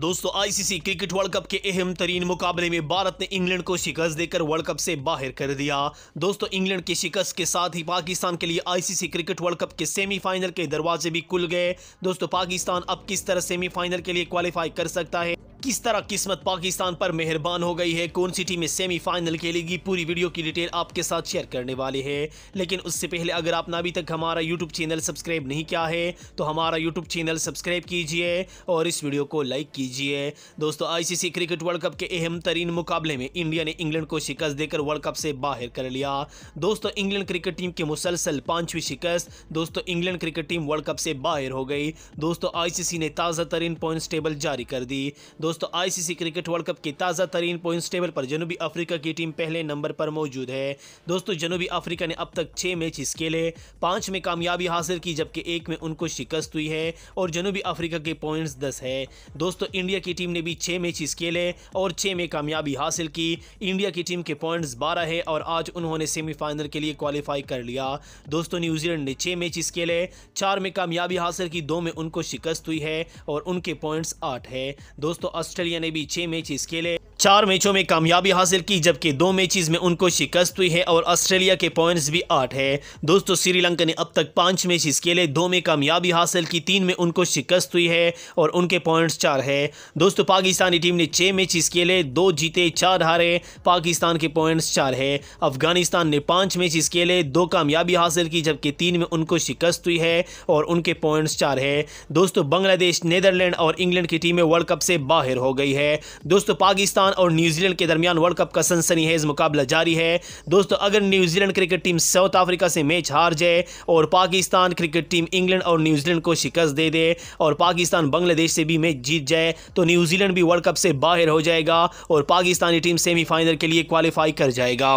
दोस्तों ICC cricket world cup के अहम तरीन मुकाबले में भारत ने इंग्लैंड को शिकस्त देकर वर्ल्ड कप से बाहर कर दिया दोस्तों इंग्लैंड की शिकस्त के साथ ही पाकिस्तान के लिए आईसीसी क्रिकेट वर्ल्ड कप के सेमीफाइनल के दरवाजे भी खुल गए दोस्तों पाकिस्तान अब किस तरह सेमीफाइनल के लिए क्वालिफाई कर सकता है किस तरह किस्मत पाकिस्तान पर मेहरबान हो गई है कौन सी टीम सेमीफाइनल खेलेगी पूरी वीडियो की डिटेल आपके साथ शेयर करने वाले हैं लेकिन उससे पहले अगर आपने अभी तक हमारा यूट्यूब चैनल सब्सक्राइब नहीं किया है तो हमारा यूट्यूब चैनल सब्सक्राइब कीजिए और इस वीडियो को लाइक कीजिए दोस्तों आईसीसी क्रिकेट वर्ल्ड कप के अहम तरीन मुकाबले में इंडिया ने इंग्लैंड को शिकस्त देकर वर्ल्ड कप से बाहर कर लिया दोस्तों इंग्लैंड क्रिकेट टीम की मुसलसल पांचवी शिकस्त दोस्तों England cricket team world cup से बाहर हो गई दोस्तों आईसीसी ने ताज़ा तरीन पॉइंट टेबल जारी कर दी दोस्तों दोस्तों आईसीसी क्रिकेट वर्ल्ड कप की ताज़ा तरीन पॉइंट्स टेबल पर जनूबी अफ्रीका की टीम पहले नंबर पर मौजूद है दोस्तों जनूबी अफ्रीका ने अब तक छः मैच खेले पाँच में कामयाबी हासिल की जबकि एक में उनको शिकस्त हुई है और जनूबी अफ्रीका के पॉइंट्स दस है दोस्तों इंडिया की टीम ने भी छः मैच खेले और छः में कामयाबी हासिल की इंडिया की टीम के पॉइंट्स बारह है और आज उन्होंने सेमीफाइनल के लिए क्वालिफाई कर लिया दोस्तों न्यूजीलैंड ने छः मैच खेले चार में कामयाबी हासिल की दो में उनको शिकस्त हुई है और उनके पॉइंट्स आठ है दोस्तों ऑस्ट्रेलिया ने भी छह मैचेस खेले चार मैचों में कामयाबी हासिल की जबकि दो मैचेस में उनको शिकस्त हुई है और ऑस्ट्रेलिया के पॉइंट्स भी आठ है दोस्तों श्रीलंका ने अब तक पांच मैचेस खेले दो में कामयाबी हासिल की तीन में उनको शिकस्त हुई है और उनके पॉइंट्स चार है दोस्तों पाकिस्तानी टीम ने छह मैचेस खेले दो जीते चार हारे पाकिस्तान के पॉइंट्स चार है अफगानिस्तान ने पांच मैचेस खेले दो कामयाबी हासिल की जबकि तीन में उनको शिकस्त हुई है और उनके पॉइंट्स चार है दोस्तों बांग्लादेश नीदरलैंड और इंग्लैंड की टीमें वर्ल्ड कप से बाहर जाहिर हो गई है दोस्तों पाकिस्तान और न्यूजीलैंड के दरमियान वर्ल्ड कप का सनसनीखेज मुकाबला जारी है दोस्तों अगर New Zealand cricket team South Africa से मैच हार जाए और पाकिस्तान क्रिकेट टीम इंग्लैंड और न्यूजीलैंड को शिकस्त दे दे और पाकिस्तान बांग्लादेश से भी मैच जीत जाए तो न्यूजीलैंड भी वर्ल्ड कप से बाहर हो जाएगा और पाकिस्तानी टीम सेमीफाइनल के लिए क्वालिफाई कर जाएगा